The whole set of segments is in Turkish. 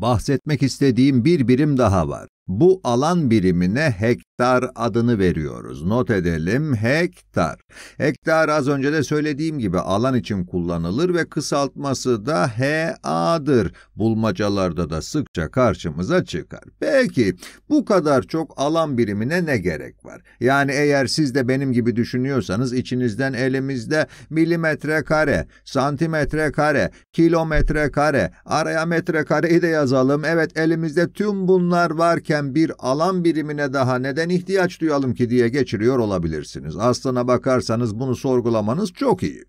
bahsetmek istediğim bir birim daha var. Bu alan birimine hektar adını veriyoruz. Not edelim hektar. Hektar az önce de söylediğim gibi alan için kullanılır ve kısaltması da HA'dır. Bulmacalarda da sıkça karşımıza çıkar. Peki bu kadar çok alan birimine ne gerek var? Yani eğer siz de benim gibi düşünüyorsanız içinizden elimizde milimetre kare, santimetre kare, kilometre kare, araya metre kareyi de yazalım. Evet elimizde tüm bunlar varken varken bir alan birimine daha neden ihtiyaç duyalım ki diye geçiriyor olabilirsiniz. Aslına bakarsanız bunu sorgulamanız çok iyi.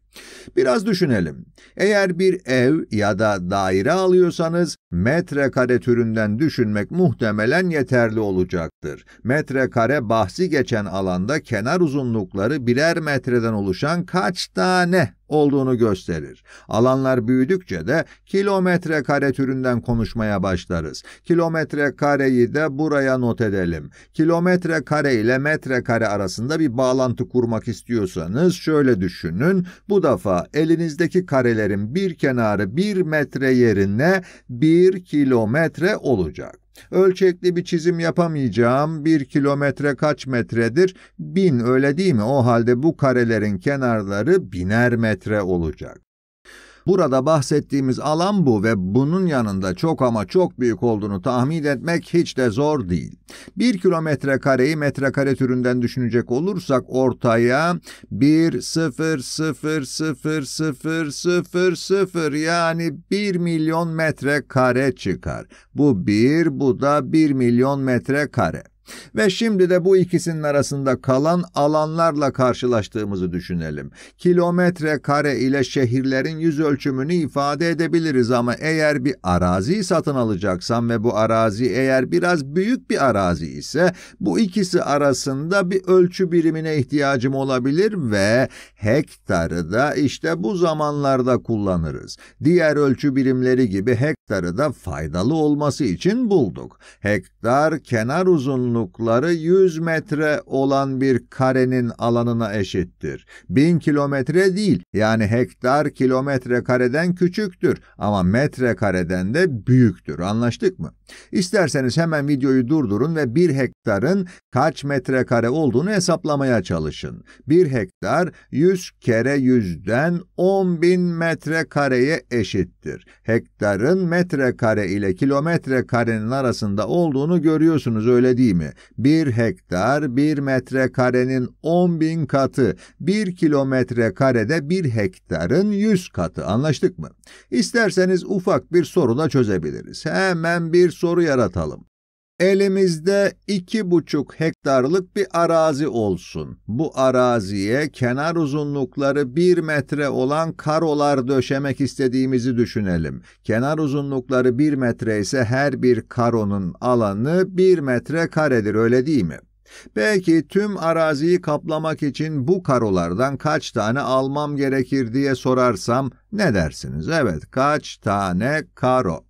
Biraz düşünelim. Eğer bir ev ya da daire alıyorsanız metrekare türünden düşünmek muhtemelen yeterli olacaktır. Metrekare bahsi geçen alanda kenar uzunlukları birer metreden oluşan kaç tane olduğunu gösterir. Alanlar büyüdükçe de kilometre kare türünden konuşmaya başlarız. Kilometre kareyi de buraya not edelim. Kilometre kare ile metre kare arasında bir bağlantı kurmak istiyorsanız şöyle düşünün. Bu defa elinizdeki karelerin bir kenarı 1 metre yerine 1 kilometre olacak. Ölçekli bir çizim yapamayacağım. 1 kilometre kaç metredir? 1000 öyle değil mi? O halde bu karelerin kenarları biner metre olacak. Burada bahsettiğimiz alan bu ve bunun yanında çok ama çok büyük olduğunu tahmin etmek hiç de zor değil. 1 kilometre kareyi metrekare türünden düşünecek olursak ortaya 1 0 0 0 0 0 0 yani 1 milyon metrekare çıkar. Bu 1 bu da 1 milyon metrekare. Ve şimdi de bu ikisinin arasında kalan alanlarla karşılaştığımızı düşünelim. Kilometre kare ile şehirlerin yüz ölçümünü ifade edebiliriz ama eğer bir arazi satın alacaksan ve bu arazi eğer biraz büyük bir arazi ise bu ikisi arasında bir ölçü birimine ihtiyacım olabilir ve hektarı da işte bu zamanlarda kullanırız. Diğer ölçü birimleri gibi hektarı da faydalı olması için bulduk. Hektar kenar uzunluğu uzunlukları 100 metre olan bir karenin alanına eşittir. 1000 kilometre değil yani hektar kilometre kareden küçüktür ama metre kareden de büyüktür. Anlaştık mı? İsterseniz hemen videoyu durdurun ve 1 hektarın kaç metre kare olduğunu hesaplamaya çalışın. 1 hektar 100 kere 100'den 10.000 metre kareye eşittir. Hektarın metre kare ile kilometre karenin arasında olduğunu görüyorsunuz öyle değil mi? verimi, bir hektar bir metre karenin on bin katı, bir kilometre karede bir hektarın yüz katı anlaştık mı? İsterseniz ufak bir soru da çözebiliriz. Hemen bir soru yaratalım. Elimizde iki buçuk hektarlık bir arazi olsun. Bu araziye kenar uzunlukları bir metre olan karolar döşemek istediğimizi düşünelim. Kenar uzunlukları bir metre ise her bir karonun alanı bir metre karedir öyle değil mi? Belki tüm araziyi kaplamak için bu karolardan kaç tane almam gerekir diye sorarsam ne dersiniz? Evet kaç tane karo?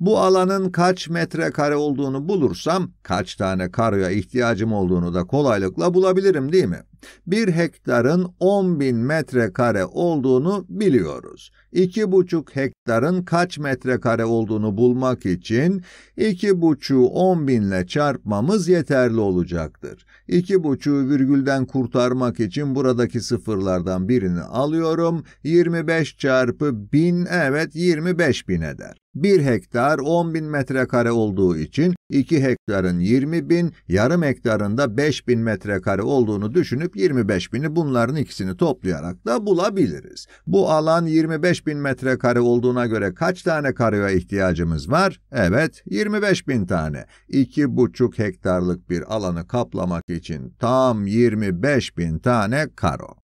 Bu alanın kaç metrekare olduğunu bulursam kaç tane karya ihtiyacım olduğunu da kolaylıkla bulabilirim değil mi? bir hektarın 10 bin metrekare olduğunu biliyoruz. 2,5 hektarın kaç metrekare olduğunu bulmak için 2,5'u 10 binle çarpmamız yeterli olacaktır. 2,5'u virgülden kurtarmak için buradaki sıfırlardan birini alıyorum. 25 çarpı 1000 evet 25 bin eder. 1 hektar 10 bin metrekare olduğu için 2 hektarın 20 bin, yarım hektarın da 5 bin metrekare olduğunu düşünüp 25 bini bunların ikisini toplayarak da bulabiliriz. Bu alan 25 bin metrekare olduğuna göre kaç tane karaya ihtiyacımız var? Evet, 25 bin tane. 2,5 hektarlık bir alanı kaplamak için tam 25 bin tane karo.